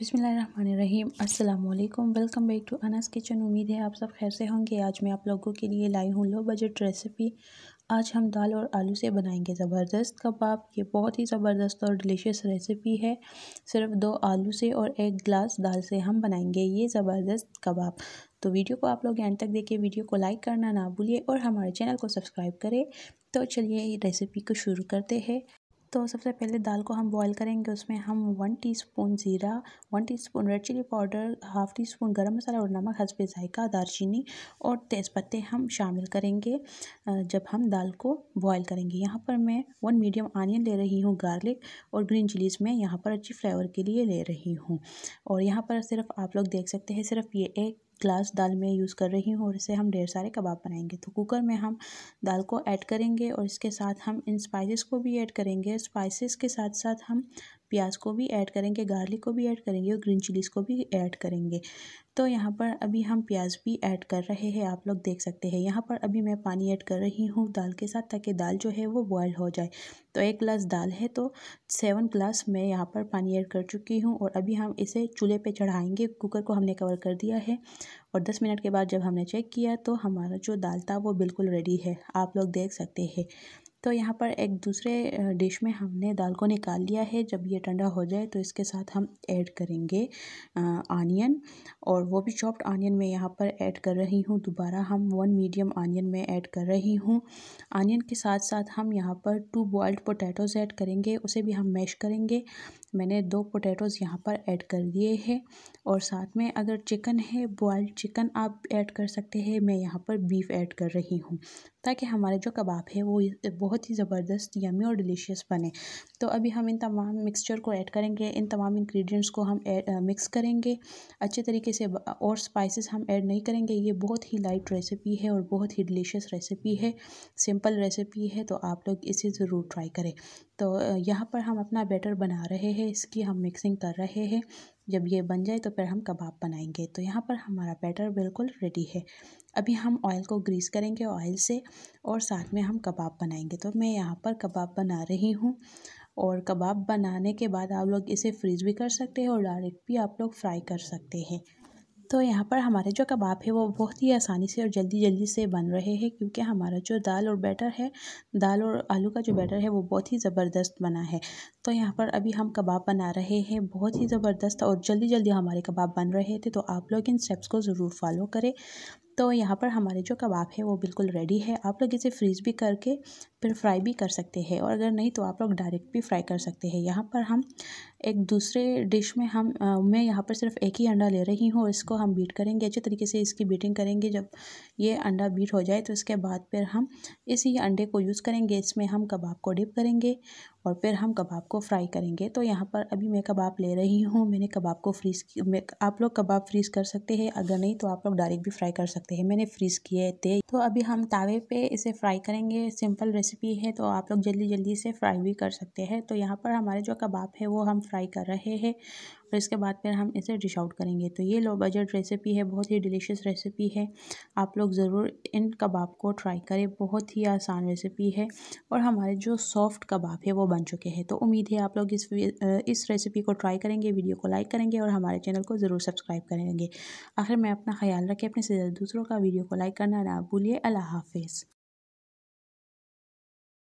बिसमीम अल्लाम welcome back to Anas kitchen उम्मीद है आप सब खैर से होंगे आज मैं आप लोगों के लिए लाई हूँ लो बजट रेसिपी आज हम दाल और आलू से बनाएंगे ज़बरदस्त कबाब ये बहुत ही ज़बरदस्त और डिलीशियस रेसिपी है सिर्फ दो आलू से और एक गिलास दाल से हम बनाएंगे ये ज़बरदस्त कबाब तो वीडियो को आप लोग एंड तक देखिए वीडियो को लाइक करना ना भूलिए और हमारे चैनल को सब्सक्राइब करें तो चलिए रेसिपी को शुरू करते हैं तो सबसे पहले दाल को हम बॉईल करेंगे उसमें हम one teaspoon jeera one teaspoon red chili powder half teaspoon garam masala और नमक हंसबे ज़ायका दारचीनी और तेज़पत्ते हम शामिल करेंगे जब हम दाल को बॉईल करेंगे यहाँ पर मैं वन मीडियम आनियन ले रही हूँ गार्लिक और ग्रीन चिलीज़ मैं यहाँ पर अच्छी फ्लेवर के लिए ले रही हूँ और यहाँ पर सिर्फ आप लोग देख सकते हैं सिर्फ ये एक ग्लास दाल में यूज़ कर रही हूँ और इसे हम ढेर सारे कबाब बनाएंगे तो कुकर में हम दाल को ऐड करेंगे और इसके साथ हम इन स्पाइसेस को भी ऐड करेंगे स्पाइसेस के साथ साथ हम प्याज को भी ऐड करेंगे गार्लिक को भी ऐड करेंगे और ग्रीन चिलीज़ को भी ऐड करेंगे तो यहाँ पर अभी हम प्याज भी ऐड कर रहे हैं आप लोग देख सकते हैं यहाँ पर अभी मैं पानी ऐड कर रही हूँ दाल के साथ ताकि दाल जो है वो बॉयल हो जाए तो एक ग्लास दाल है तो सेवन ग्लास मैं यहाँ पर पानी ऐड कर चुकी हूँ और अभी हम इसे चूल्हे पे चढ़ाएंगे कुकर को हमने कवर कर दिया है और दस मिनट के बाद जब हमने चेक किया तो हमारा जो दाल था वो बिल्कुल रेडी है आप लोग देख सकते हैं तो यहाँ पर एक दूसरे डिश में हमने दाल को निकाल लिया है जब ये ठंडा हो जाए तो इसके साथ हम ऐड करेंगे आनियन और वो भी चॉप्ड आनियन में यहाँ पर ऐड कर रही हूँ दोबारा हम वन मीडियम आनियन में ऐड कर रही हूँ आनियन के साथ साथ हम यहाँ पर टू बॉयल्ड पोटैटोज़ ऐड करेंगे उसे भी हम मैश करेंगे मैंने दो पोटैटोज़ यहाँ पर ऐड कर दिए हैं और साथ में अगर चिकन है बॉयल्ड चिकन आप ऐड कर सकते हैं मैं यहाँ पर बीफ ऐड कर रही हूँ ताकि हमारे जो कबाब है वो बहुत ही ज़बरदस्त यमी और डिलीशियस बने तो अभी हम इन तमाम मिक्सचर को ऐड करेंगे इन तमाम इंग्रेडिएंट्स को हम मिक्स करेंगे अच्छे तरीके से और स्पाइसेस हम ऐड नहीं करेंगे ये बहुत ही लाइट रेसिपी है और बहुत ही डिलीशियस रेसिपी है सिंपल रेसिपी है तो आप लोग इसे ज़रूर ट्राई करें तो यहाँ पर हम अपना बैटर बना रहे हैं इसकी हम मिक्सिंग कर रहे हैं जब ये बन जाए तो फिर हम कबाब बनाएंगे तो यहाँ पर हमारा बैटर बिल्कुल रेडी है अभी हम ऑयल को ग्रीस करेंगे ऑयल से और साथ में हम कबाब बनाएंगे तो मैं यहाँ पर कबाब बना रही हूँ और कबाब बनाने के बाद आप लोग इसे फ्रीज भी कर सकते हैं और डायरेक्ट भी आप लोग फ्राई कर सकते हैं तो यहाँ पर हमारे जो कबाब है वो बहुत ही आसानी से और जल्दी जल्दी से बन रहे हैं क्योंकि हमारा जो दाल और बैटर है दाल और आलू का जो बैटर है वो बहुत ही ज़बरदस्त बना है तो यहाँ पर अभी हम कबाब बना रहे हैं बहुत ही ज़बरदस्त और जल्दी जल्दी हमारे कबाब बन रहे थे तो आप लोग इन स्टेप्स को ज़रूर फॉलो करें तो यहाँ पर हमारे जो कबाब है वो बिल्कुल रेडी है आप लोग इसे फ्रीज़ भी करके फिर फ्राई भी कर सकते हैं और अगर नहीं तो आप लोग डायरेक्ट भी फ्राई कर सकते हैं यहाँ पर हम एक दूसरे डिश में हम आ, मैं यहाँ पर सिर्फ एक ही अंडा ले रही हूँ इसको हम बीट करेंगे अच्छे तरीके से इसकी बीटिंग करेंगे जब ये अंडा बीट हो जाए तो इसके बाद फिर हम इसी अंडे को यूज़ करेंगे इसमें हम कबाब को डिप करेंगे और फिर हम कबाब को फ्राई करेंगे तो यहाँ पर अभी मैं कबाब ले रही हूँ मैंने कबाब को फ्रीज़ आप लोग कबाब फ्रीज़ कर सकते हैं अगर नहीं तो आप लोग डायरेक्ट भी फ्राई कर सकते हैं मैंने फ्रीज़ किए थे तो अभी हम तावे पे इसे फ्राई करेंगे सिंपल रेसिपी है तो आप लोग जल्दी जल्दी से फ्राई भी कर सकते हैं तो यहाँ पर हमारे जो कबाब है वो हम फ्राई कर रहे हैं और इसके बाद फिर हम इसे डिश आउट करेंगे तो ये लो बजट रेसिपी है बहुत ही डिलीशियस रेसिपी है आप लोग ज़रूर इन कबाब को ट्राई करें बहुत ही आसान रेसिपी है और हमारे जो सॉफ्ट कबाब है वो बन चुके हैं तो उम्मीद है आप लोग इस इस रेसिपी को ट्राई करेंगे वीडियो को लाइक करेंगे और हमारे चैनल को ज़रूर सब्सक्राइब करेंगे आखिर में अपना ख्याल रखें अपने से दूसरों का वीडियो को लाइक करना ना भूलिए अल्लाह हाफिज़